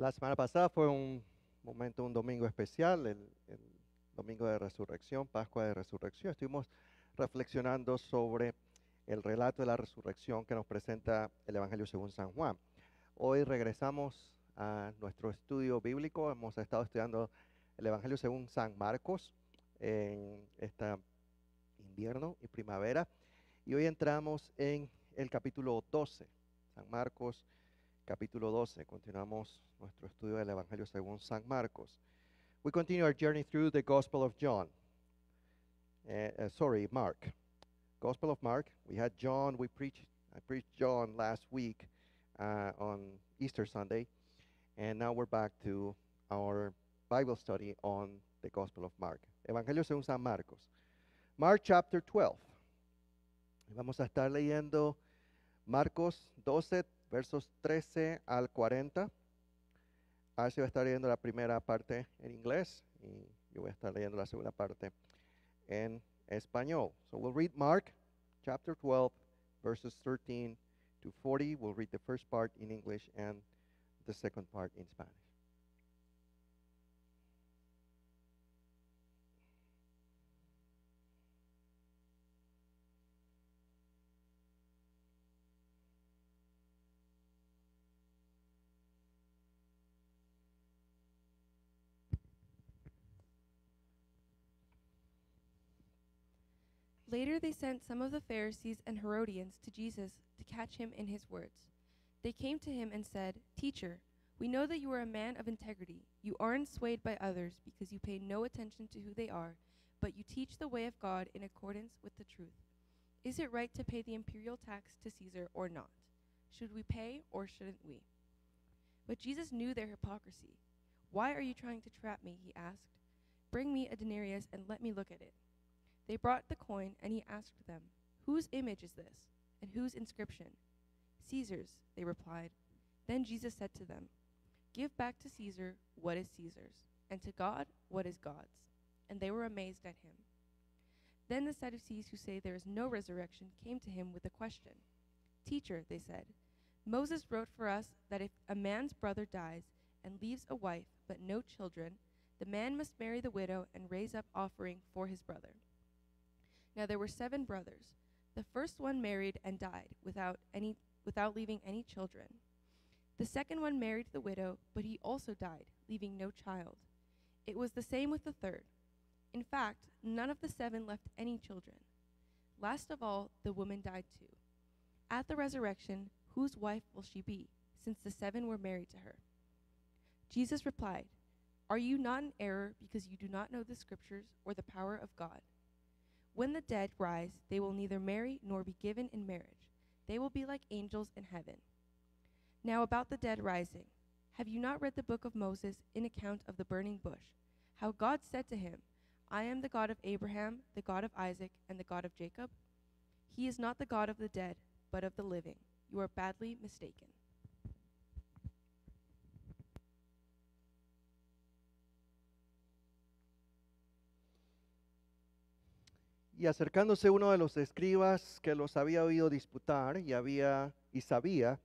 La semana pasada fue un momento, un domingo especial, el, domingo de resurrección, Pascua de resurrección. Estuvimos reflexionando sobre el relato de la resurrección que nos presenta el Evangelio según San Juan. Hoy regresamos a nuestro estudio bíblico. Hemos estado estudiando el Evangelio según San Marcos en este invierno y primavera. Y hoy entramos en el capítulo 12, San Marcos capítulo 12. Continuamos nuestro estudio del Evangelio según San Marcos. We continue our journey through the Gospel of John. Uh, uh, sorry, Mark. Gospel of Mark. We had John. We preached. I preached John last week uh, on Easter Sunday, and now we're back to our Bible study on the Gospel of Mark. Evangelio según San Marcos. Mark chapter 12. Vamos a estar leyendo Marcos 12, versos 13 al 40. Ashley va a estar leyendo la primera parte en inglés y yo voy a estar leyendo la segunda parte en español. So we'll read Mark chapter 12 verses 13 to 40. We'll read the first part in English and the second part in Spanish. Later they sent some of the Pharisees and Herodians to Jesus to catch him in his words. They came to him and said, Teacher, we know that you are a man of integrity. You aren't swayed by others because you pay no attention to who they are, but you teach the way of God in accordance with the truth. Is it right to pay the imperial tax to Caesar or not? Should we pay or shouldn't we? But Jesus knew their hypocrisy. Why are you trying to trap me? He asked. Bring me a denarius and let me look at it. They brought the coin, and he asked them, Whose image is this, and whose inscription? Caesar's, they replied. Then Jesus said to them, Give back to Caesar what is Caesar's, and to God what is God's. And they were amazed at him. Then the Sadducees, who say there is no resurrection, came to him with a question. Teacher, they said, Moses wrote for us that if a man's brother dies and leaves a wife but no children, the man must marry the widow and raise up offering for his brother. Now there were seven brothers. The first one married and died without any without leaving any children. The second one married the widow, but he also died, leaving no child. It was the same with the third. In fact, none of the seven left any children. Last of all, the woman died too. At the resurrection, whose wife will she be, since the seven were married to her? Jesus replied, Are you not in error because you do not know the scriptures or the power of God? When the dead rise, they will neither marry nor be given in marriage. They will be like angels in heaven. Now, about the dead rising, have you not read the book of Moses in account of the burning bush? How God said to him, I am the God of Abraham, the God of Isaac, and the God of Jacob? He is not the God of the dead, but of the living. You are badly mistaken. Y acercándose uno de los escribas que los había oído disputar y había y sabía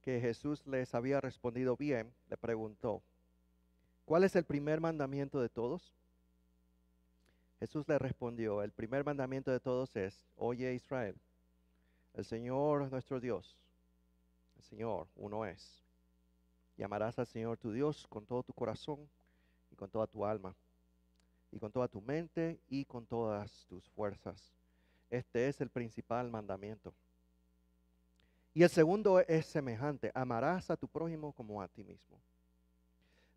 que Jesús les había respondido bien, le preguntó, ¿cuál es el primer mandamiento de todos? Jesús le respondió, el primer mandamiento de todos es, oye Israel, el Señor nuestro Dios, el Señor uno es. Llamarás al Señor tu Dios con todo tu corazón y con toda tu alma y con toda tu mente y con todas tus fuerzas. Este es el principal mandamiento. Y el segundo es semejante, amarás a tu prójimo como a ti mismo.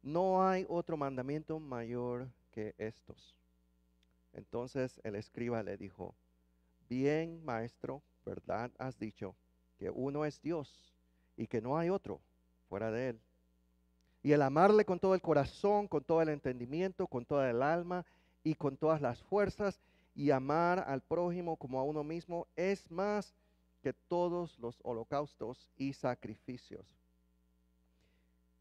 No hay otro mandamiento mayor que estos. Entonces el escriba le dijo, bien maestro, verdad has dicho, que uno es Dios y que no hay otro fuera de él y el amarle con todo el corazón, con todo el entendimiento, con toda el alma y con todas las fuerzas y amar al prójimo como a uno mismo es más que todos los holocaustos y sacrificios.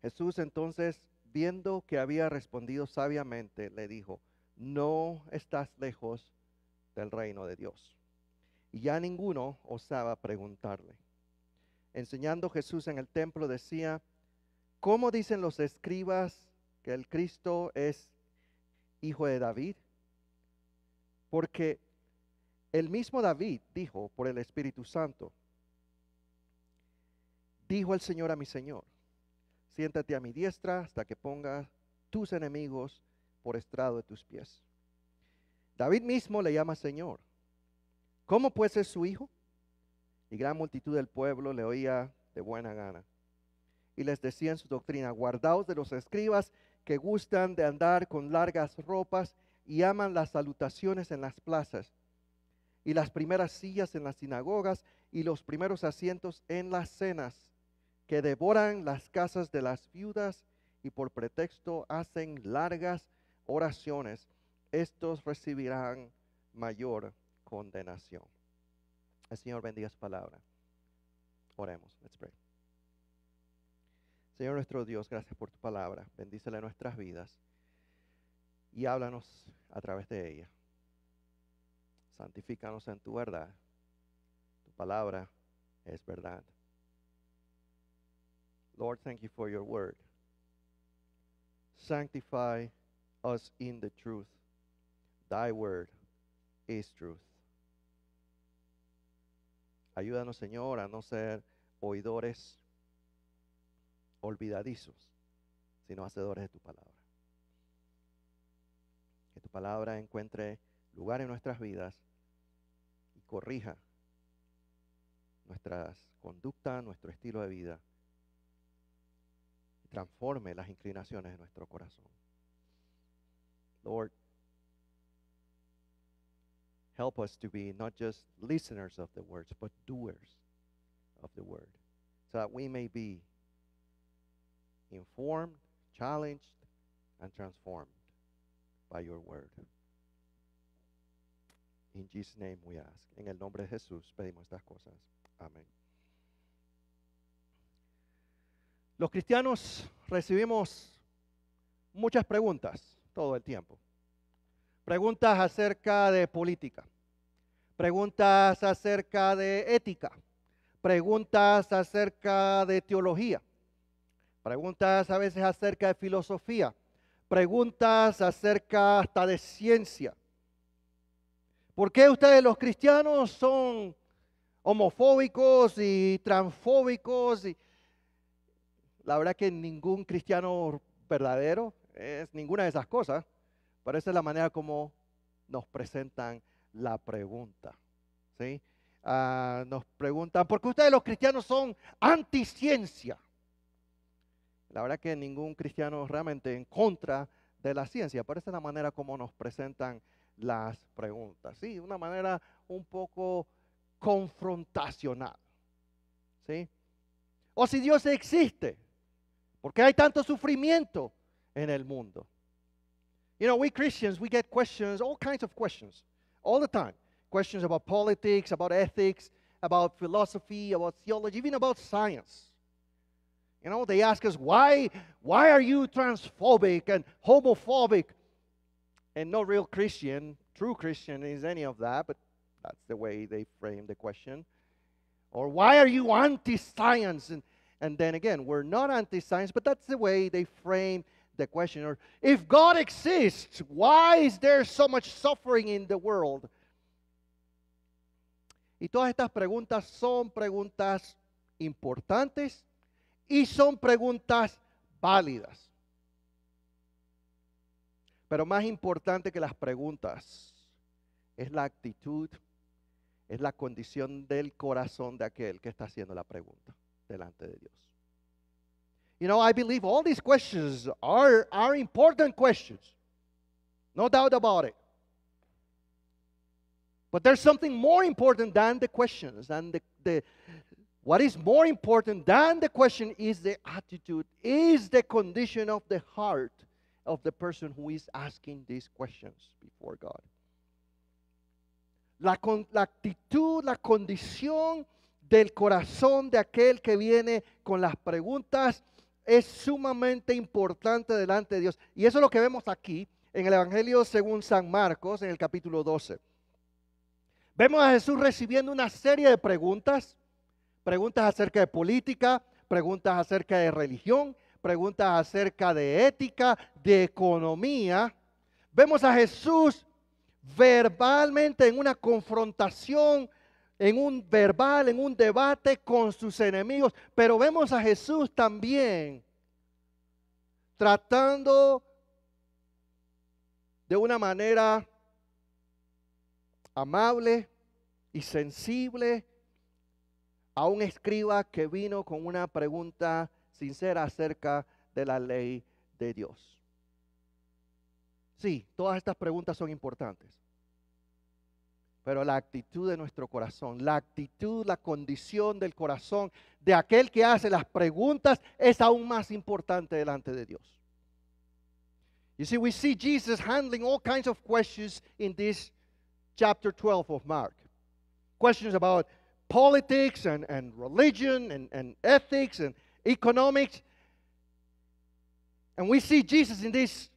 Jesús entonces, viendo que había respondido sabiamente, le dijo, no estás lejos del reino de Dios. Y ya ninguno osaba preguntarle. Enseñando Jesús en el templo decía, ¿Cómo dicen los escribas que el Cristo es hijo de David? Porque el mismo David dijo por el Espíritu Santo, dijo el Señor a mi Señor, siéntate a mi diestra hasta que ponga tus enemigos por estrado de tus pies. David mismo le llama Señor. ¿Cómo pues es su hijo? Y gran multitud del pueblo le oía de buena gana y les decía en su doctrina, guardaos de los escribas que gustan de andar con largas ropas y aman las salutaciones en las plazas y las primeras sillas en las sinagogas y los primeros asientos en las cenas, que devoran las casas de las viudas y por pretexto hacen largas oraciones. Estos recibirán mayor condenación. El Señor bendiga su palabra. Oremos. Let's pray. Señor nuestro Dios, gracias por tu palabra. bendícele nuestras vidas y háblanos a través de ella. Santifícanos en tu verdad. Tu palabra es verdad. Lord, thank you for your word. Sanctify us in the truth. Thy word is truth. Ayúdanos, Señor, a no ser oidores olvidadizos, sino hacedores de tu palabra. Que tu palabra encuentre lugar en nuestras vidas y corrija nuestras conductas, nuestro estilo de vida y transforme las inclinaciones de nuestro corazón. Lord, help us to be not just listeners of the words, but doers of the word, so that we may be informed, challenged, and transformed by your word. In Jesus' En el nombre de Jesús pedimos estas cosas. Amén. Los cristianos recibimos muchas preguntas todo el tiempo. Preguntas acerca de política, preguntas acerca de ética, preguntas acerca de teología, preguntas a veces acerca de filosofía, preguntas acerca hasta de ciencia. ¿Por qué ustedes los cristianos son homofóbicos y transfóbicos? La verdad que ningún cristiano verdadero es ninguna de esas cosas, pero esa es la manera como nos presentan la pregunta. ¿sí? Ah, nos preguntan, ¿por qué ustedes los cristianos son anticiencia? La verdad que ningún cristiano realmente en contra de la ciencia, pero esta es la manera como nos presentan las preguntas. Sí, una manera un poco confrontacional. ¿Sí? O si Dios existe, ¿por qué hay tanto sufrimiento en el mundo? You know, we Christians, we get questions, all kinds of questions, all the time. Questions about politics, about ethics, about philosophy, about theology, even about science. You know, they ask us, why, why are you transphobic and homophobic? And no real Christian, true Christian, is any of that, but that's the way they frame the question. Or why are you anti science? And, and then again, we're not anti science, but that's the way they frame the question. Or if God exists, why is there so much suffering in the world? Y todas estas preguntas son preguntas importantes Y son preguntas válidas. Pero más importante que las preguntas es la actitud, es la condición del corazón de aquel que está haciendo la pregunta delante de Dios. You know, I believe all these questions are, important questions. No doubt about it. But there's something more important than the questions, and the, the, What is more important than the question is the attitude, is the condition of the heart of the person who is asking these questions before God. La, actitud, la condición del corazón de aquel que viene con las preguntas es sumamente importante delante de Dios. Y eso es lo que vemos aquí en el Evangelio según San Marcos, en el capítulo 12. Vemos a Jesús recibiendo una serie de preguntas preguntas acerca de política, preguntas acerca de religión, preguntas acerca de ética, de economía. Vemos a Jesús verbalmente en una confrontación, en un verbal, en un debate con sus enemigos, pero vemos a Jesús también tratando de una manera amable y sensible a un escriba que vino con una pregunta sincera acerca de la ley de Dios. Sí, todas estas preguntas son importantes. Pero la actitud de nuestro corazón, la actitud, la condición del corazón de aquel que hace las preguntas es aún más importante delante de Dios. You see, we see Jesus handling all kinds of questions in this chapter 12 of Mark. Questions about politics and, and religion and, and ethics and economics. And we see Jesus in this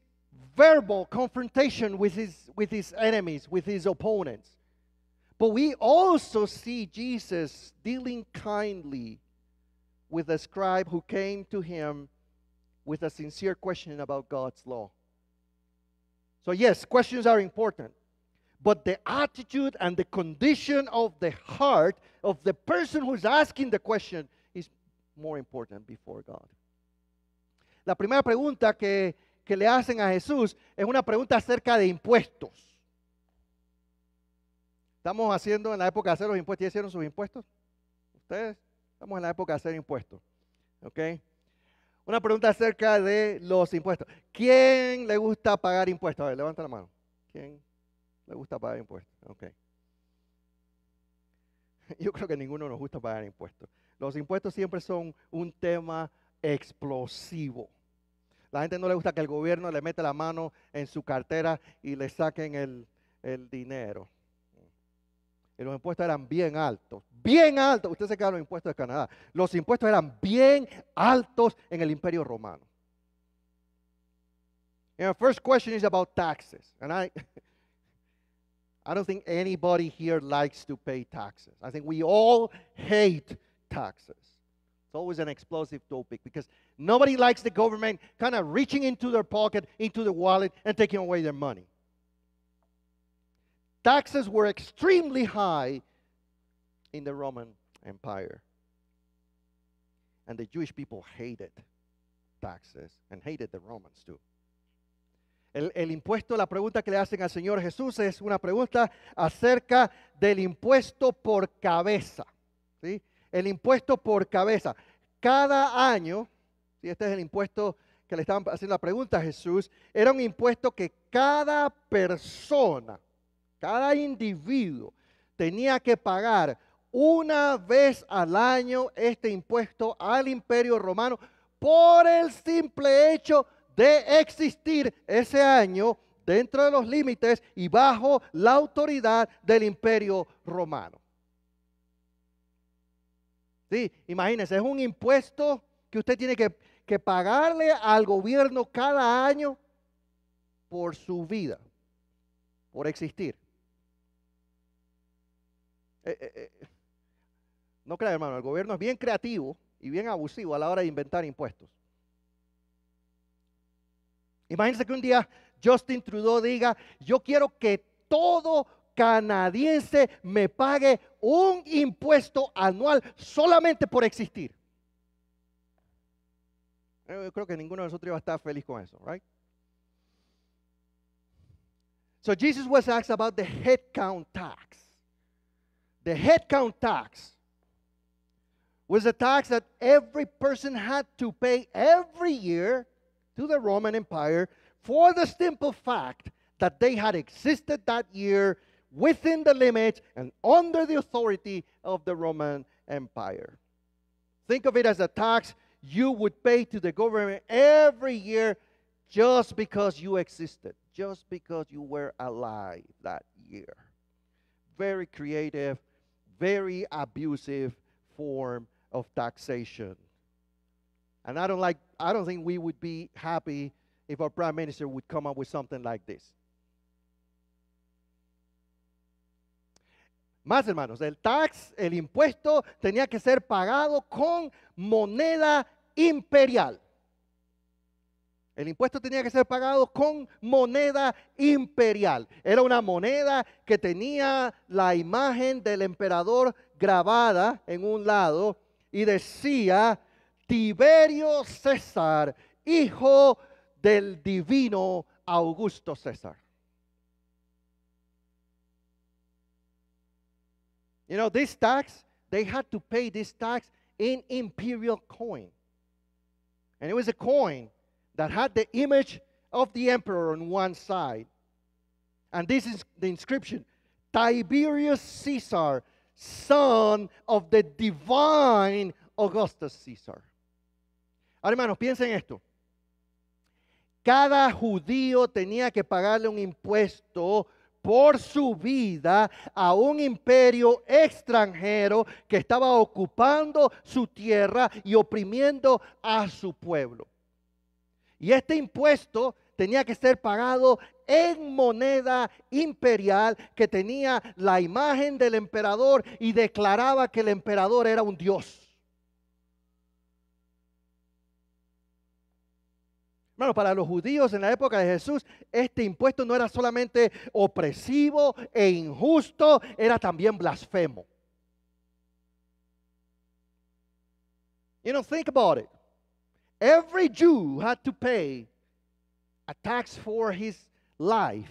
verbal confrontation with his, with his enemies, with his opponents. But we also see Jesus dealing kindly with a scribe who came to him with a sincere question about God's law. So, yes, questions are important. but the attitude and the condition of the heart of the person who's asking the question is more important before God. La primera pregunta que, que le hacen a Jesús es una pregunta acerca de impuestos. Estamos haciendo en la época de hacer los impuestos. ¿Ya hicieron sus impuestos? ¿Ustedes? Estamos en la época de hacer impuestos. ¿Ok? Una pregunta acerca de los impuestos. ¿Quién le gusta pagar impuestos? A ver, levanta la mano. ¿Quién? ¿Le gusta pagar impuestos? Ok. Yo creo que ninguno nos gusta pagar impuestos. Los impuestos siempre son un tema explosivo. La gente no le gusta que el gobierno le mete la mano en su cartera y le saquen el, dinero. Y los impuestos eran bien altos, bien altos. Usted se queda los impuestos de Canadá. Los impuestos eran bien altos en el Imperio Romano. And the first question is about taxes. And I don't think anybody here likes to pay taxes. I think we all hate taxes. It's always an explosive topic because nobody likes the government kind of reaching into their pocket, into the wallet, and taking away their money. Taxes were extremely high in the Roman Empire. And the Jewish people hated taxes and hated the Romans too. El, impuesto, la pregunta que le hacen al Señor Jesús es una pregunta acerca del impuesto por cabeza. ¿sí? El impuesto por cabeza. Cada año, si este es el impuesto que le estaban haciendo la pregunta a Jesús, era un impuesto que cada persona, cada individuo tenía que pagar una vez al año este impuesto al imperio romano por el simple hecho de existir ese año dentro de los límites y bajo la autoridad del imperio romano. Sí, imagínense, es un impuesto que usted tiene que, pagarle al gobierno cada año por su vida, por existir. Eh, eh, eh, no crea, hermano, el gobierno es bien creativo y bien abusivo a la hora de inventar impuestos. Imagínense que un día Justin Trudeau diga, yo quiero que todo canadiense me pague un impuesto anual solamente por existir. Yo creo que ninguno de nosotros iba a estar feliz con eso, right? So Jesus was asked about the headcount tax. The headcount tax was a tax that every person had to pay every year to the Roman Empire for the simple fact that they had existed that year within the limits and under the authority of the Roman Empire. Think of it as a tax you would pay to the government every year just because you existed, just because you were alive that year. Very creative, very abusive form of taxation. And I don't like I don't think we would be happy if our prime minister would come up with something like this. Más hermanos, el tax, el impuesto, tenía que ser pagado con moneda imperial. El impuesto tenía que ser pagado con moneda imperial. Era una moneda que tenía la imagen del emperador grabada en un lado y decía Tiberio César, hijo del divino Augusto César. You know, this tax, they had to pay this tax in imperial coin. And it was a coin that had the image of the emperor on one side. And this is the inscription Tiberius Caesar, son of the divine Augustus Caesar. Ahora, hermanos, piensen esto. Cada judío tenía que pagarle un impuesto por su vida a un imperio extranjero que estaba ocupando su tierra y oprimiendo a su pueblo. Y este impuesto tenía que ser pagado en moneda imperial que tenía la imagen del emperador y declaraba que el emperador era un dios. Bueno, para los judíos en la época de Jesús, este impuesto no era solamente opresivo e injusto, era también blasfemo. You know, think about it. Every Jew had to pay a tax for his life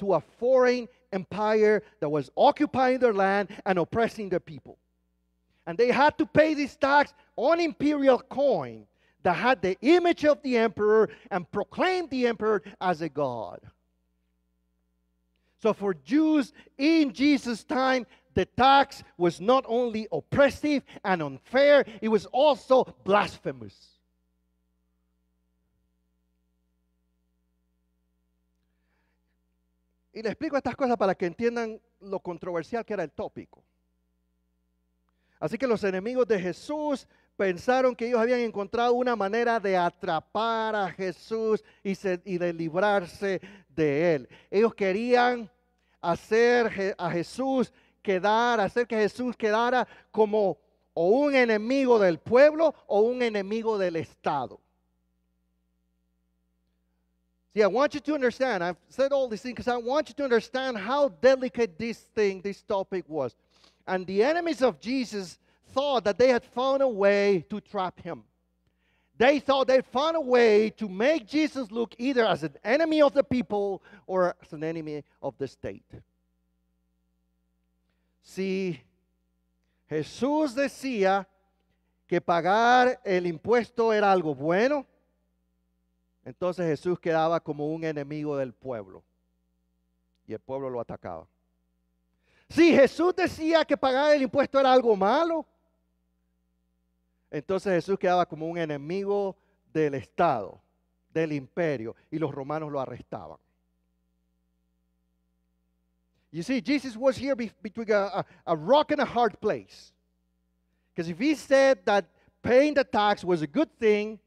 to a foreign empire that was occupying their land and oppressing their people. And they had to pay this tax on imperial coin that had the image of the emperor and proclaimed the emperor as a god. So, for Jews in Jesus' time, the tax was not only oppressive and unfair, it was also blasphemous. Y les explico estas cosas para que entiendan lo controversial que era el tópico. Así que los enemigos de Jesús pensaron que ellos habían encontrado una manera de atrapar a Jesús y, de librarse de él. Ellos querían hacer a Jesús quedar, hacer que Jesús quedara como o un enemigo del pueblo o un enemigo del Estado. See, I want you to understand, I've said all these things because I want you to understand how delicate this thing, this topic was. And the enemies of Jesus thought that they had found a way to trap him. They thought they found a way to make Jesus look either as an enemy of the people or as an enemy of the state. Si Jesús decía que pagar el impuesto era algo bueno, entonces Jesús quedaba como un enemigo del pueblo y el pueblo lo atacaba. Si Jesús decía que pagar el impuesto era algo malo, Entonces Jesús quedaba como un enemigo del Estado, del imperio, y los romanos lo arrestaban. You see, Jesus was here between a, a, a rock and a hard place. Because if he said that paying the tax was a good thing,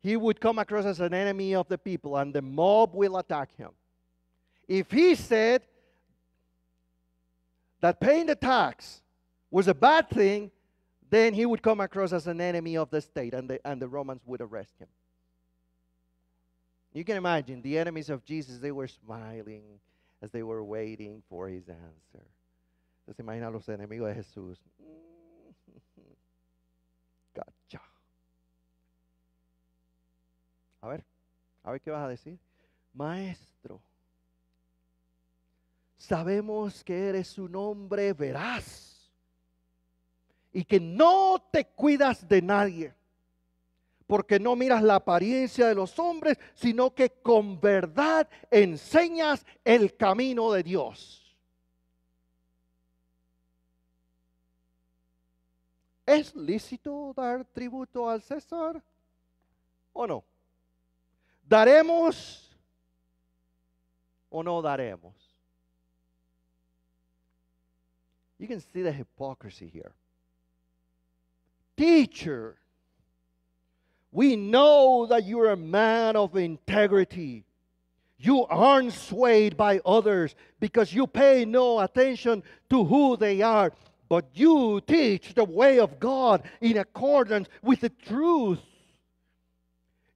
he would come across as an enemy of the people and the mob will attack him. If he said that paying the tax was a bad thing, then he would come across as an enemy of the state and the, and the Romans would arrest him. You can imagine the enemies of Jesus, they were smiling as they were waiting for his answer. Entonces imagina los enemigos de Jesús. Gotcha. A ver, a ver qué vas a decir. Maestro, sabemos que eres un hombre veraz y que no te cuidas de nadie, porque no miras la apariencia de los hombres, sino que con verdad enseñas el camino de Dios. ¿Es lícito dar tributo al César o no? ¿Daremos o no daremos? You can see the hypocrisy here. Teacher, we know that you're a man of integrity. You aren't swayed by others because you pay no attention to who they are, but you teach the way of God in accordance with the truth.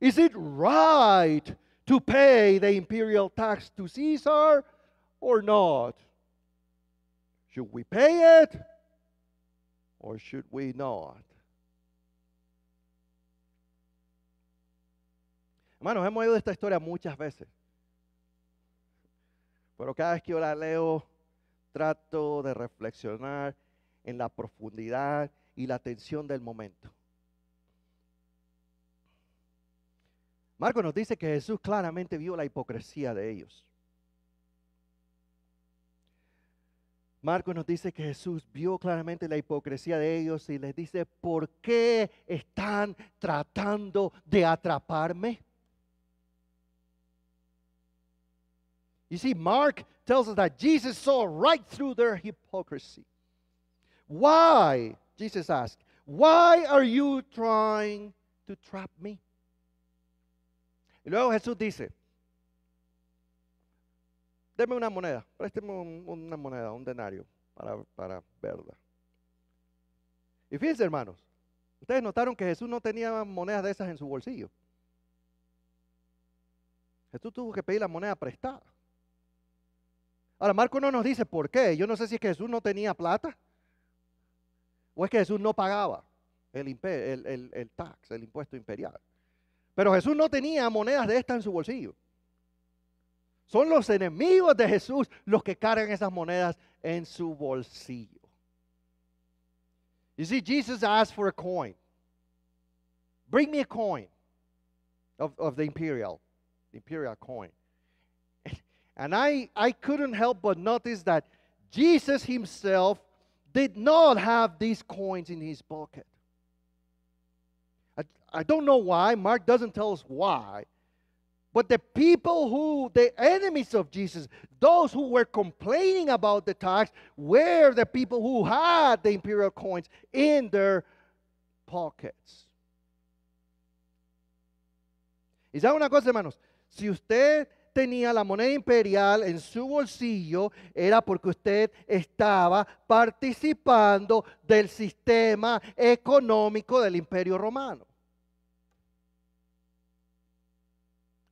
Is it right to pay the imperial tax to Caesar or not? Should we pay it or should we not? Hermanos, hemos oído esta historia muchas veces. Pero cada vez que yo la leo, trato de reflexionar en la profundidad y la tensión del momento. Marco nos dice que Jesús claramente vio la hipocresía de ellos. Marcos nos dice que Jesús vio claramente la hipocresía de ellos y les dice, ¿por qué están tratando de atraparme? You see, Mark tells us that Jesus saw right through their hypocrisy. Why, Jesus asked, why are you trying to trap me? Y luego Jesús dice, deme una moneda, présteme una moneda, un denario para, para verla. Y fíjense, hermanos, ustedes notaron que Jesús no tenía monedas de esas en su bolsillo. Jesús tuvo que pedir la moneda prestada. Ahora, Marco no nos dice por qué. Yo no sé si Jesús no tenía plata o es que Jesús no pagaba el, el, tax, el impuesto imperial. Pero Jesús no tenía monedas de esta en su bolsillo. Son los enemigos de Jesús los que cargan esas monedas en su bolsillo. You see, Jesus asked for a coin. Bring me a coin of, of the imperial, the imperial coin. And I, I couldn't help but notice that Jesus himself did not have these coins in his pocket. I, I don't know why. Mark doesn't tell us why. But the people who, the enemies of Jesus, those who were complaining about the tax, were the people who had the imperial coins in their pockets. Y sabe una cosa, hermanos, si usted tenía la moneda imperial en su bolsillo era porque usted estaba participando del sistema económico del imperio romano.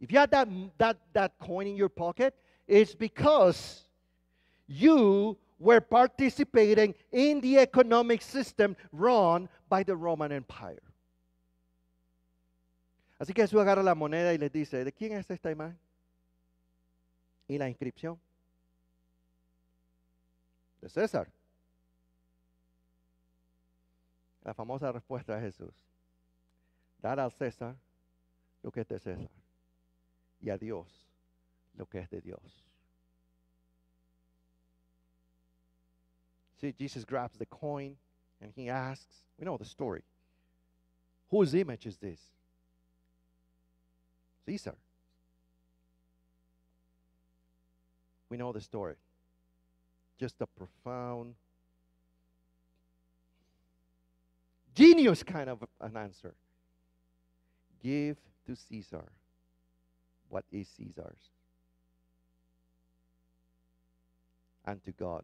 If you had that, that, that coin in your pocket, it's because you were participating in the economic system run by the Roman Empire. Así que Jesús agarra la moneda y les dice, ¿de quién es esta imagen? y la inscripción de César. La famosa respuesta de Jesús, dar al César lo que es de César y a Dios lo que es de Dios. See, Jesus grabs the coin and he asks, we know the story, whose image is this? Caesar. We know the story. Just a profound, genius kind of an answer. Give to Caesar what is Caesar's, and to God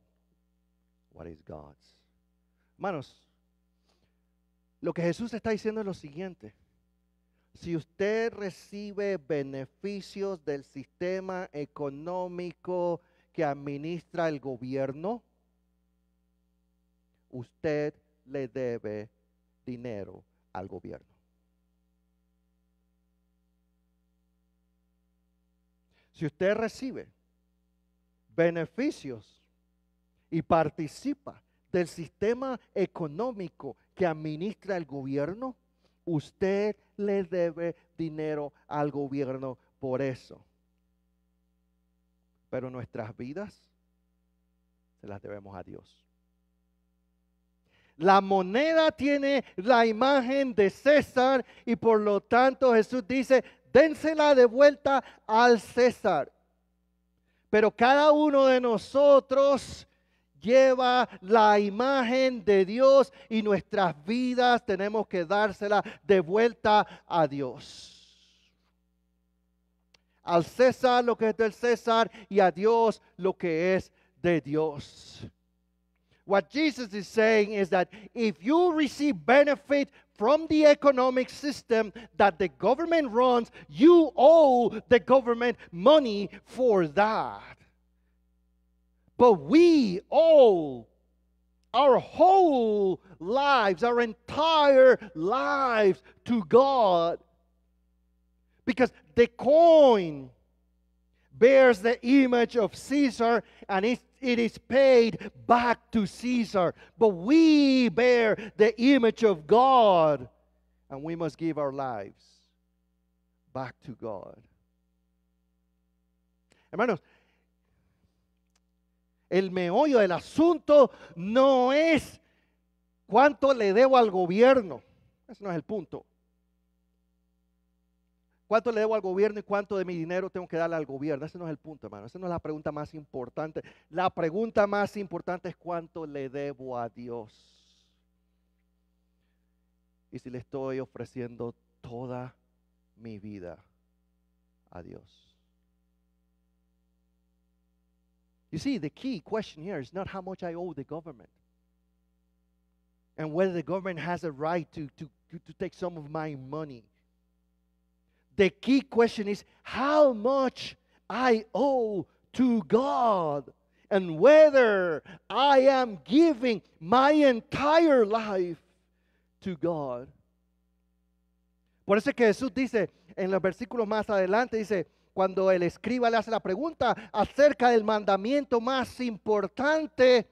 what is God's. Manos, lo que Jesús está diciendo es lo siguiente. si usted recibe beneficios del sistema económico que administra el gobierno, usted le debe dinero al gobierno. Si usted recibe beneficios y participa del sistema económico que administra el gobierno, Usted le debe dinero al gobierno por eso. Pero nuestras vidas se las debemos a Dios. La moneda tiene la imagen de César y por lo tanto Jesús dice, dénsela de vuelta al César. Pero cada uno de nosotros lleva la imagen de Dios y nuestras vidas tenemos que dársela de vuelta a Dios. Al César lo que es del César y a Dios lo que es de Dios. What Jesus is saying is that if you receive benefit from the economic system that the government runs, you owe the government money for that. But we all, our whole lives, our entire lives to God, because the coin bears the image of Caesar and it, it is paid back to Caesar. But we bear the image of God and we must give our lives back to God. Hermanos, El meollo del asunto no es cuánto le debo al gobierno. Ese no es el punto. ¿Cuánto le debo al gobierno y cuánto de mi dinero tengo que darle al gobierno? Ese no es el punto, hermano. Esa no es la pregunta más importante. La pregunta más importante es cuánto le debo a Dios. Y si le estoy ofreciendo toda mi vida a Dios. You see, the key question here is not how much I owe the government and whether the government has a right to, to, to take some of my money. The key question is how much I owe to God and whether I am giving my entire life to God. Por eso que Jesús dice en los versículos más adelante, dice, cuando el escriba le hace la pregunta acerca del mandamiento más importante,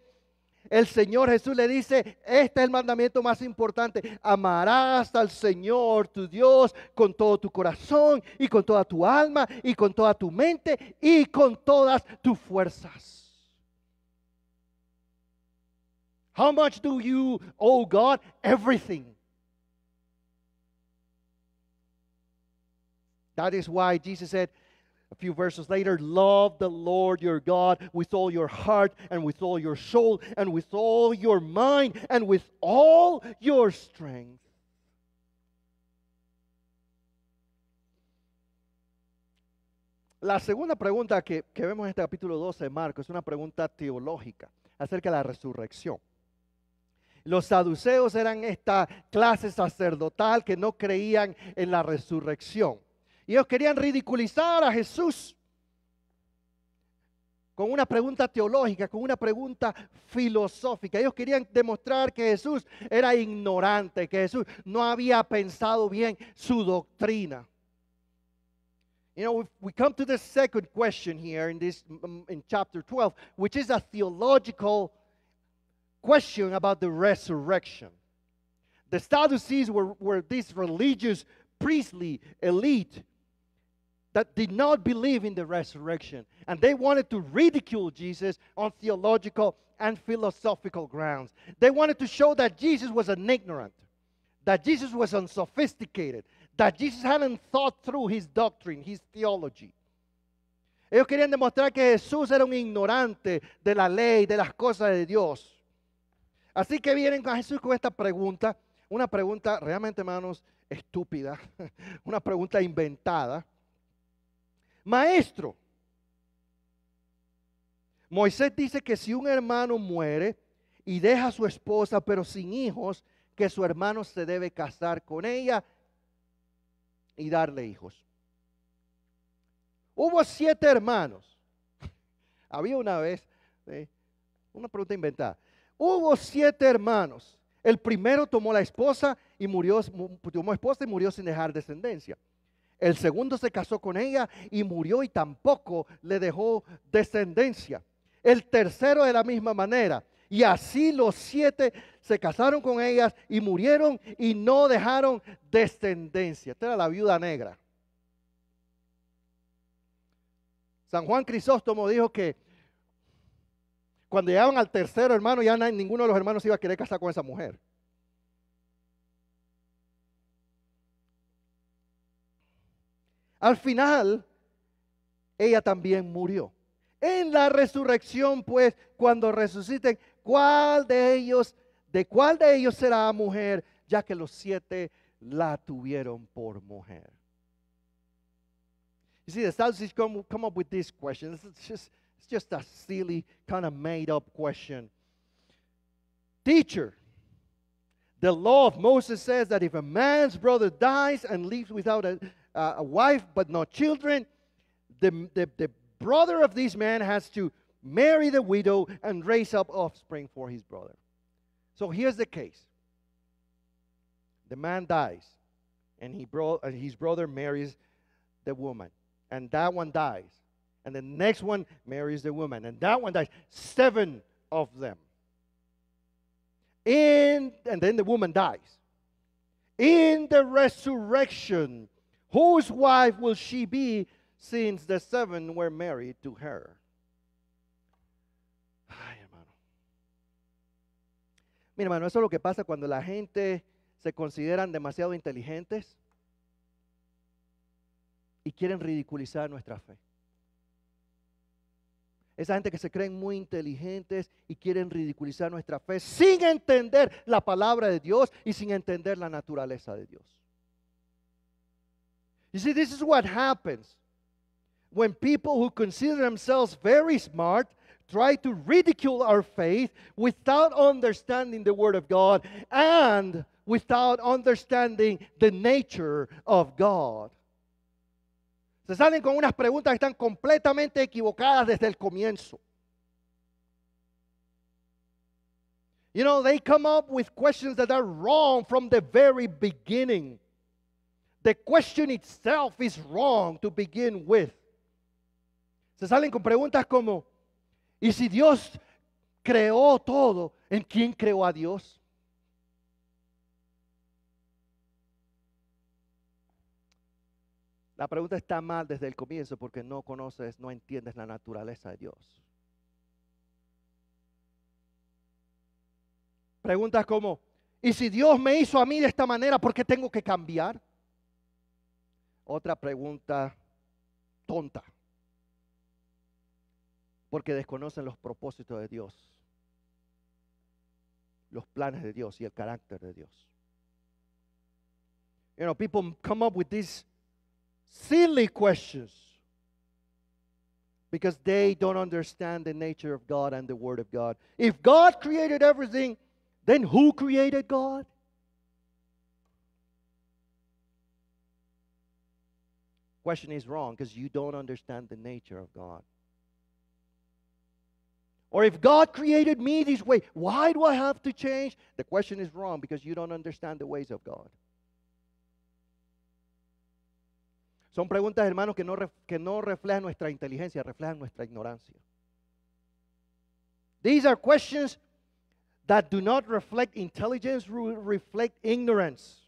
el Señor Jesús le dice, este es el mandamiento más importante, amarás al Señor tu Dios con todo tu corazón y con toda tu alma y con toda tu mente y con todas tus fuerzas. How much do you owe God? Everything. That is why Jesus said, few verses later, love the Lord your God with all your heart and with all your soul and with all your mind and with all your strength. La segunda pregunta que, que, vemos en este capítulo 12 de Marcos es una pregunta teológica acerca de la resurrección. Los saduceos eran esta clase sacerdotal que no creían en la resurrección. Y ellos querían ridiculizar a Jesús con una pregunta teológica, con una pregunta filosófica. Ellos querían demostrar que Jesús era ignorante, que Jesús no había pensado bien su doctrina. You know, we come to the second question here in this in chapter 12, which is a theological question about the resurrection. The Sadducees were, were this religious priestly elite that did not believe in the resurrection and they wanted to ridicule Jesus on theological and philosophical grounds. They wanted to show that Jesus was an ignorant, that Jesus was unsophisticated, that Jesus hadn't thought through his doctrine, his theology. Ellos querían demostrar que Jesús era un ignorante de la ley, de las cosas de Dios. Así que vienen a Jesús con esta pregunta, una pregunta realmente, hermanos, estúpida, una pregunta inventada maestro. Moisés dice que si un hermano muere y deja a su esposa pero sin hijos, que su hermano se debe casar con ella y darle hijos. Hubo siete hermanos. Había una vez, eh, una pregunta inventada. Hubo siete hermanos. El primero tomó la esposa y murió, esposa y murió sin dejar descendencia. El segundo se casó con ella y murió y tampoco le dejó descendencia. El tercero de la misma manera. Y así los siete se casaron con ellas y murieron y no dejaron descendencia. Esta era la viuda negra. San Juan Crisóstomo dijo que cuando llegaban al tercero hermano, ya ninguno de los hermanos iba a querer casar con esa mujer. Al final, ella también murió. En la resurrección, pues, cuando resuciten, ¿cuál de ellos, de cuál de ellos será mujer? Ya que los siete la tuvieron por mujer. You see, the Sadducees come, come up with this question. It's just, it's just a silly, kind of made up question. Teacher, the law of Moses says that if a man's brother dies and leaves without a, uh, a wife but no children. The, the, the brother of this man has to marry the widow and raise up offspring for his brother. So here's the case the man dies, and, he bro- and his brother marries the woman, and that one dies. And the next one marries the woman, and that one dies. Seven of them. In, and then the woman dies. In the resurrection, Whose wife will she be since the seven were married to her? Ay, hermano. Mira, hermano, eso es lo que pasa cuando la gente se consideran demasiado inteligentes y quieren ridiculizar nuestra fe. Esa gente que se creen muy inteligentes y quieren ridiculizar nuestra fe sin entender la palabra de Dios y sin entender la naturaleza de Dios. You see, this is what happens when people who consider themselves very smart try to ridicule our faith without understanding the Word of God and without understanding the nature of God. Se salen con unas preguntas que están completamente equivocadas desde el comienzo. You know, they come up with questions that are wrong from the very beginning. The question itself is wrong to begin with. Se salen con preguntas como, ¿y si Dios creó todo, en quién creó a Dios? La pregunta está mal desde el comienzo porque no conoces, no entiendes la naturaleza de Dios. Preguntas como, ¿y si Dios me hizo a mí de esta manera, por qué tengo que cambiar? otra pregunta tonta, porque desconocen los propósitos de Dios, los planes de Dios y el carácter de Dios. You know, people come up with these silly questions because they don't understand the nature of God and the Word of God. If God created everything, then who created God? question is wrong because you don't understand the nature of God. Or if God created me this way, why do I have to change? The question is wrong because you don't understand the ways of God. Son preguntas, hermanos, que no, que no reflejan nuestra inteligencia, reflejan nuestra ignorancia. These are questions that do not reflect intelligence, reflect ignorance.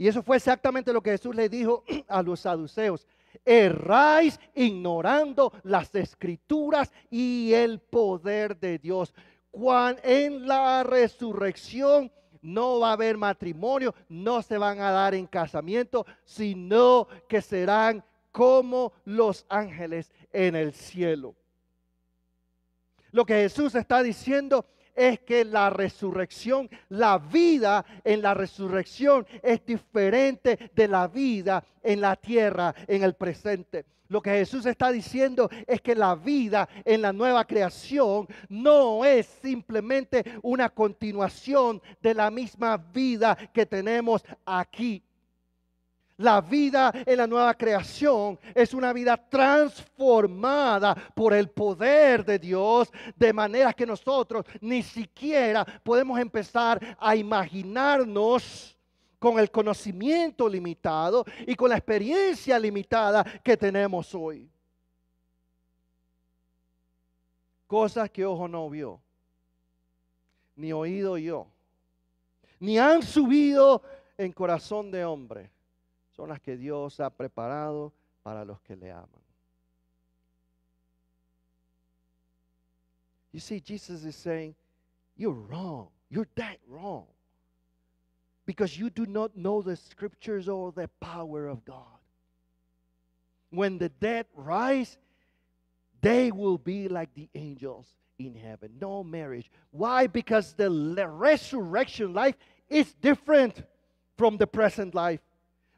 Y eso fue exactamente lo que Jesús le dijo a los saduceos. Erráis ignorando las escrituras y el poder de Dios. Cuando en la resurrección no va a haber matrimonio, no se van a dar en casamiento, sino que serán como los ángeles en el cielo. Lo que Jesús está diciendo es que la resurrección, la vida en la resurrección es diferente de la vida en la tierra, en el presente. Lo que Jesús está diciendo es que la vida en la nueva creación no es simplemente una continuación de la misma vida que tenemos aquí la vida en la nueva creación es una vida transformada por el poder de Dios, de manera que nosotros ni siquiera podemos empezar a imaginarnos con el conocimiento limitado y con la experiencia limitada que tenemos hoy. Cosas que ojo no vio, ni oído yo, ni han subido en corazón de hombre son las que Dios ha preparado para los que le aman. You see, Jesus is saying, You're wrong. You're that wrong. Because you do not know the scriptures or the power of God. When the dead rise, they will be like the angels in heaven. No marriage. Why? Because the resurrection life is different from the present life.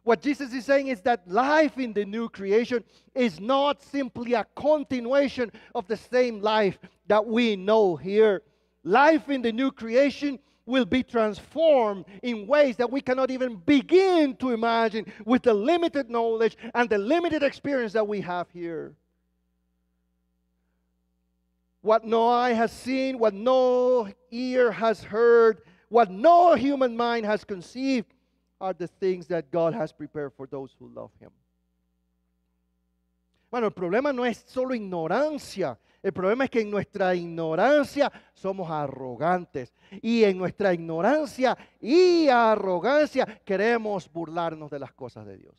What Jesus is saying is that life in the new creation is not simply a continuation of the same life that we know here. Life in the new creation will be transformed in ways that we cannot even begin to imagine with the limited knowledge and the limited experience that we have here. What no eye has seen, what no ear has heard, what no human mind has conceived are the things that God has prepared for those who love Him. Bueno, el problema no es solo ignorancia. El problema es que en nuestra ignorancia somos arrogantes. Y en nuestra ignorancia y arrogancia queremos burlarnos de las cosas de Dios.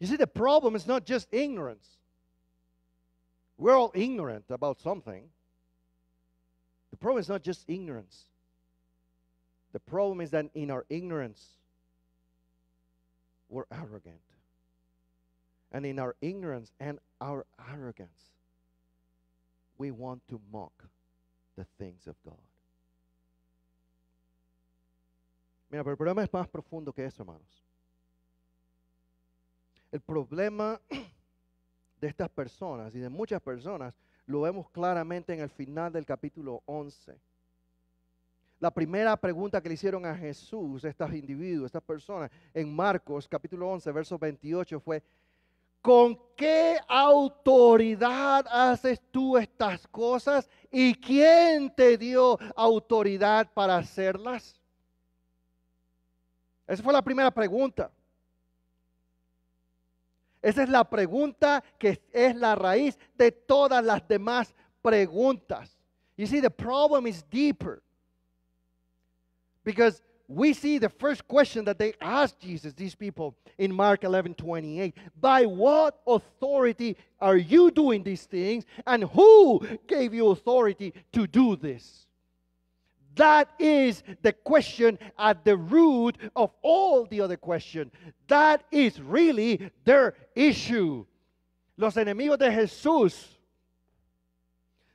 You see, the problem is not just ignorance. We're all ignorant about something. The problem is not just ignorance. The problem is that in our ignorance, we're arrogant. And in our ignorance and our arrogance, we want to mock the things of God. Mira, pero el problema es más profundo que eso, hermanos. El problema de estas personas y de muchas personas lo vemos claramente en el final del capítulo 11 La primera pregunta que le hicieron a Jesús, estos individuos, estas personas, en Marcos capítulo 11, verso 28 fue, ¿con qué autoridad haces tú estas cosas? ¿Y quién te dio autoridad para hacerlas? Esa fue la primera pregunta. Esa es la pregunta que es la raíz de todas las demás preguntas. You see, the problem is deeper. Because we see the first question that they asked Jesus, these people, in Mark 11 28. By what authority are you doing these things? And who gave you authority to do this? That is the question at the root of all the other questions. That is really their issue. Los enemigos de Jesús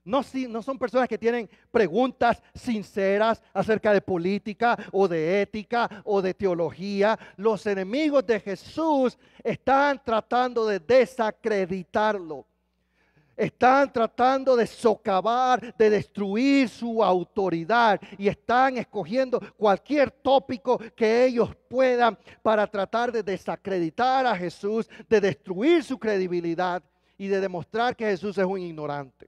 No, no, son personas que tienen preguntas sinceras acerca de política o de ética o de teología. Los enemigos de Jesús están tratando de desacreditarlo. Están tratando de socavar, de destruir su autoridad y están escogiendo cualquier tópico que ellos puedan para tratar de desacreditar a Jesús, de destruir su credibilidad y de demostrar que Jesús es un ignorante.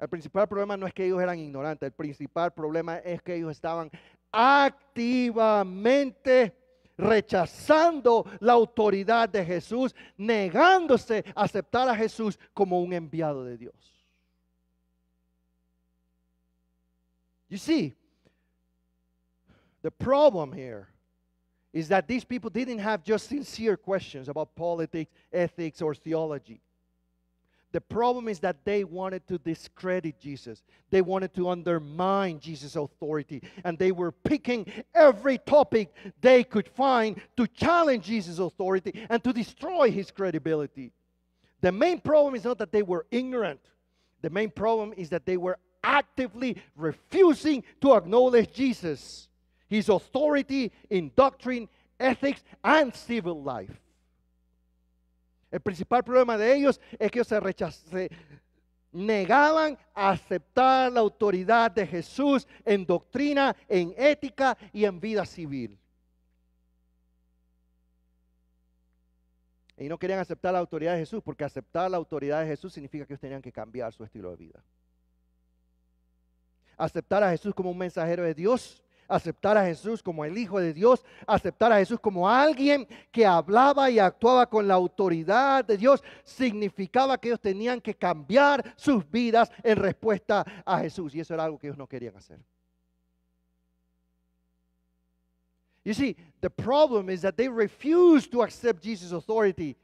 El principal problema no es que ellos eran ignorantes, el principal problema es que ellos estaban activamente rechazando la autoridad de Jesús, negándose a aceptar a Jesús como un enviado de Dios. You see, the problem here is that these people didn't have just sincere questions about politics, ethics, or theology. The problem is that they wanted to discredit Jesus. They wanted to undermine Jesus' authority. And they were picking every topic they could find to challenge Jesus' authority and to destroy his credibility. The main problem is not that they were ignorant, the main problem is that they were actively refusing to acknowledge Jesus, his authority in doctrine, ethics, and civil life. El principal problema de ellos es que ellos se, negaban a aceptar la autoridad de Jesús en doctrina, en ética y en vida civil. Y no querían aceptar la autoridad de Jesús porque aceptar la autoridad de Jesús significa que ellos tenían que cambiar su estilo de vida. Aceptar a Jesús como un mensajero de Dios aceptar a Jesús como el Hijo de Dios, aceptar a Jesús como alguien que hablaba y actuaba con la autoridad de Dios, significaba que ellos tenían que cambiar sus vidas en respuesta a Jesús. Y eso era algo que ellos no querían hacer. You see, the problem is that they refused to accept Jesus' authority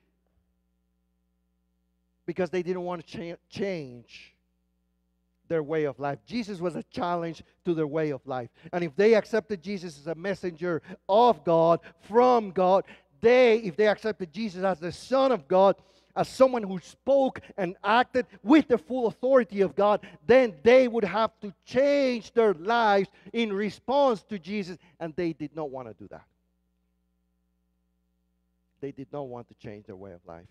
because they didn't want to change their way of life. Jesus was a challenge to their way of life. And if they accepted Jesus as a messenger of God, from God, they, if they accepted Jesus as the Son of God, as someone who spoke and acted with the full authority of God, then they would have to change their lives in response to Jesus. And they did not want to do that. They did not want to change their way of life.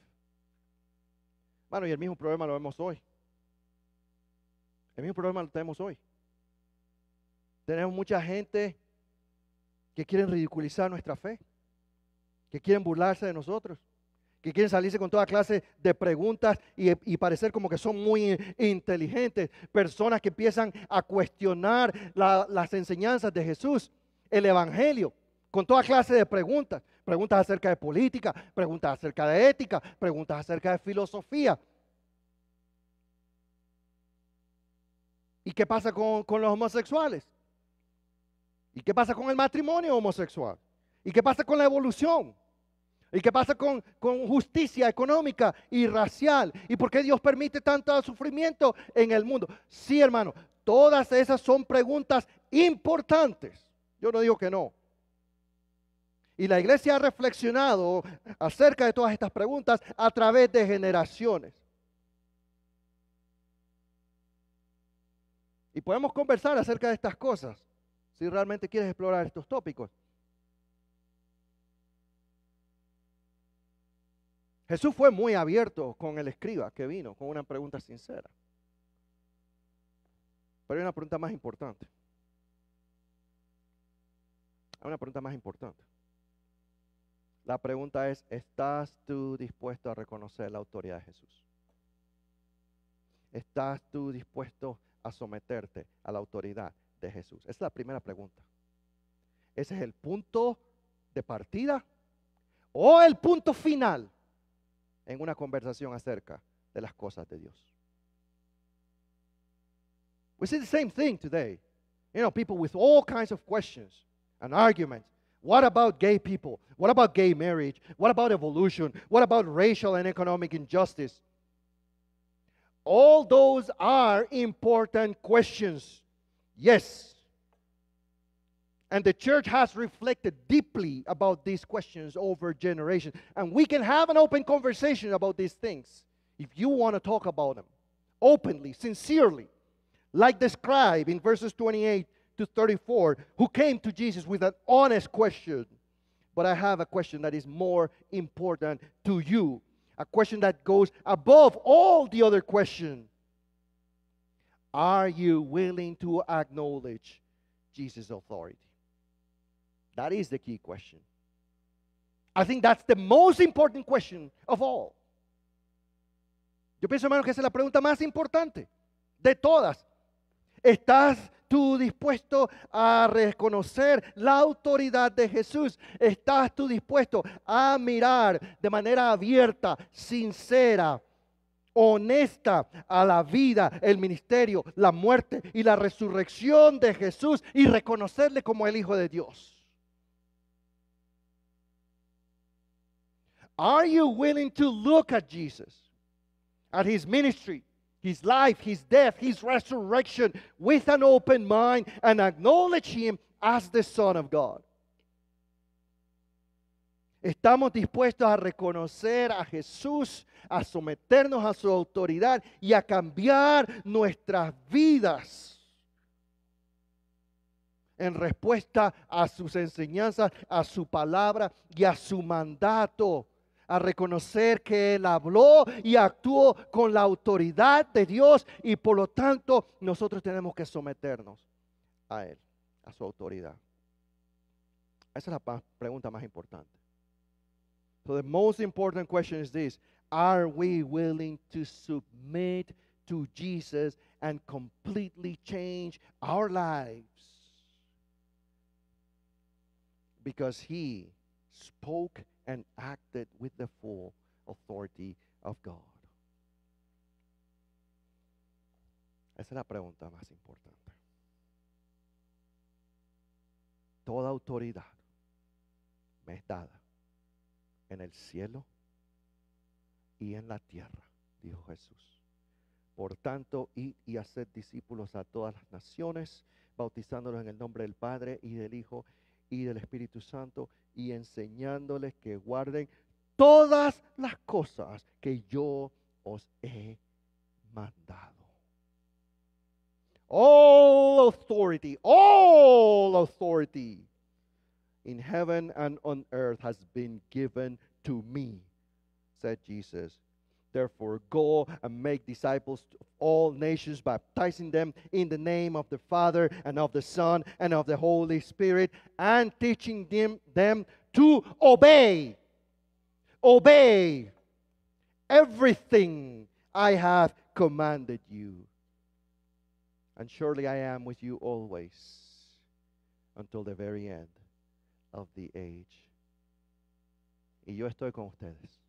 Mano, y el mismo problema lo vemos hoy. El mismo problema lo tenemos hoy. Tenemos mucha gente que quieren ridiculizar nuestra fe, que quieren burlarse de nosotros, que quieren salirse con toda clase de preguntas y, parecer como que son muy inteligentes. Personas que empiezan a cuestionar las enseñanzas de Jesús, el Evangelio, con toda clase de preguntas. Preguntas acerca de política, preguntas acerca de ética, preguntas acerca de filosofía. ¿Y qué pasa con, los homosexuales? ¿Y qué pasa con el matrimonio homosexual? ¿Y qué pasa con la evolución? ¿Y qué pasa con, con, justicia económica y racial? ¿Y por qué Dios permite tanto sufrimiento en el mundo? Sí, hermano, todas esas son preguntas importantes. Yo no digo que no. Y la iglesia ha reflexionado acerca de todas estas preguntas a través de generaciones. Y podemos conversar acerca de estas cosas, si realmente quieres explorar estos tópicos. Jesús fue muy abierto con el escriba que vino, con una pregunta sincera. Pero hay una pregunta más importante. Hay una pregunta más importante. La pregunta es, ¿estás tú dispuesto a reconocer la autoridad de Jesús? ¿Estás tú dispuesto a someterte a la autoridad de Jesús? es la primera pregunta. Ese es el punto de partida o el punto final en una conversación acerca de las cosas de Dios. We see the same thing today. You know, people with all kinds of questions and arguments. What about gay people? What about gay marriage? What about evolution? What about racial and economic injustice? All those are important questions. Yes. And the church has reflected deeply about these questions over generations. And we can have an open conversation about these things if you want to talk about them openly, sincerely, like the scribe in verses 28 to 34, who came to Jesus with an honest question. But I have a question that is more important to you a question that goes above all the other questions. Are you willing to acknowledge Jesus' authority? That is the key question. I think that's the most important question of all. Yo pienso, hermano, que esa es la pregunta más importante de todas. ¿Estás tú dispuesto a reconocer la autoridad de Jesús? ¿Estás tú dispuesto a mirar de manera abierta, sincera? honesta a la vida, el ministerio, la muerte y la resurrección de Jesús y reconocerle como el Hijo de Dios. Are you willing to look at Jesus, at his ministry, his life, his death, his resurrection with an open mind and acknowledge him as the Son of God. Estamos dispuestos a reconocer a Jesús, a someternos a su autoridad y a cambiar nuestras vidas en respuesta a sus enseñanzas, a su palabra y a su mandato a reconocer que Él habló y actuó con la autoridad de Dios y por lo tanto nosotros tenemos que someternos a Él, a su autoridad. Esa es la pregunta más importante. So the most important question is this, are we willing to submit to Jesus and completely change our lives? Because he spoke and acted with the full authority of God. Esa es la pregunta más importante. Toda autoridad me es dada en el cielo y en la tierra, dijo Jesús. Por tanto, id y haced discípulos a todas las naciones, bautizándolos en el nombre del Padre y del Hijo y del Espíritu Santo y enseñándoles que guarden todas las cosas que yo os he mandado. All authority, all authority in heaven and on earth has been given to me, said Jesus Therefore, go and make disciples of all nations, baptizing them in the name of the Father and of the Son and of the Holy Spirit, and teaching them, them to obey. Obey everything I have commanded you. And surely I am with you always until the very end of the age. Y yo estoy con ustedes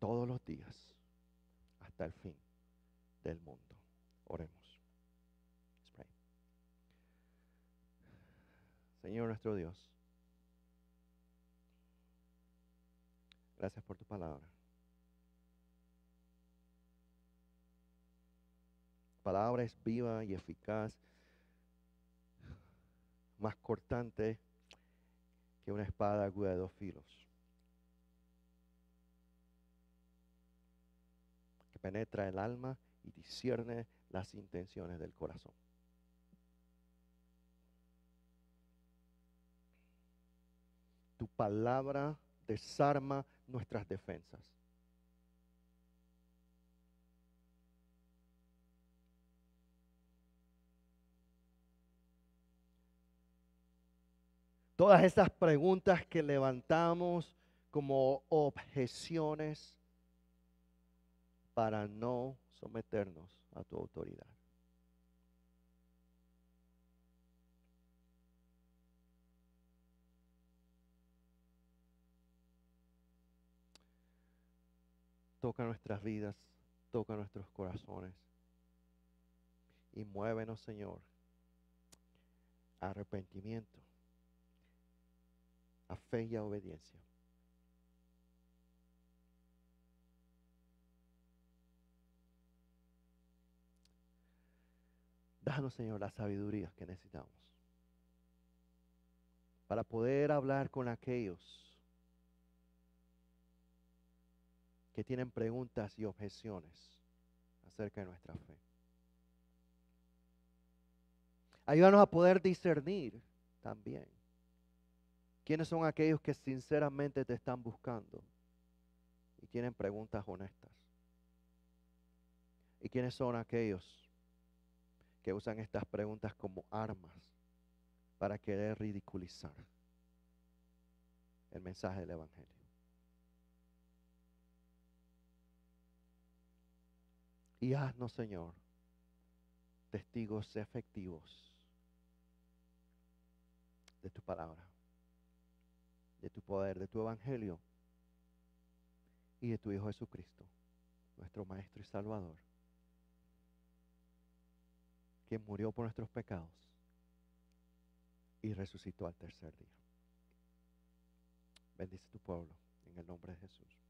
todos los días hasta el fin del mundo. Oremos. Señor nuestro Dios, gracias por tu palabra. palabra es viva y eficaz, más cortante que una espada aguda de dos filos. penetra el alma y discierne las intenciones del corazón. Tu palabra desarma nuestras defensas. Todas esas preguntas que levantamos como objeciones para no someternos a tu autoridad. Toca nuestras vidas, toca nuestros corazones y muévenos, Señor, a arrepentimiento, a fe y a obediencia. Danos, Señor, la sabiduría que necesitamos para poder hablar con aquellos que tienen preguntas y objeciones acerca de nuestra fe. Ayúdanos a poder discernir también quiénes son aquellos que sinceramente te están buscando y tienen preguntas honestas y quiénes son aquellos que usan estas preguntas como armas para querer ridiculizar el mensaje del Evangelio. Y haznos, Señor, testigos efectivos de tu palabra, de tu poder, de tu evangelio y de tu Hijo Jesucristo, nuestro Maestro y Salvador quien murió por nuestros pecados y resucitó al tercer día. Bendice tu pueblo en el nombre de Jesús.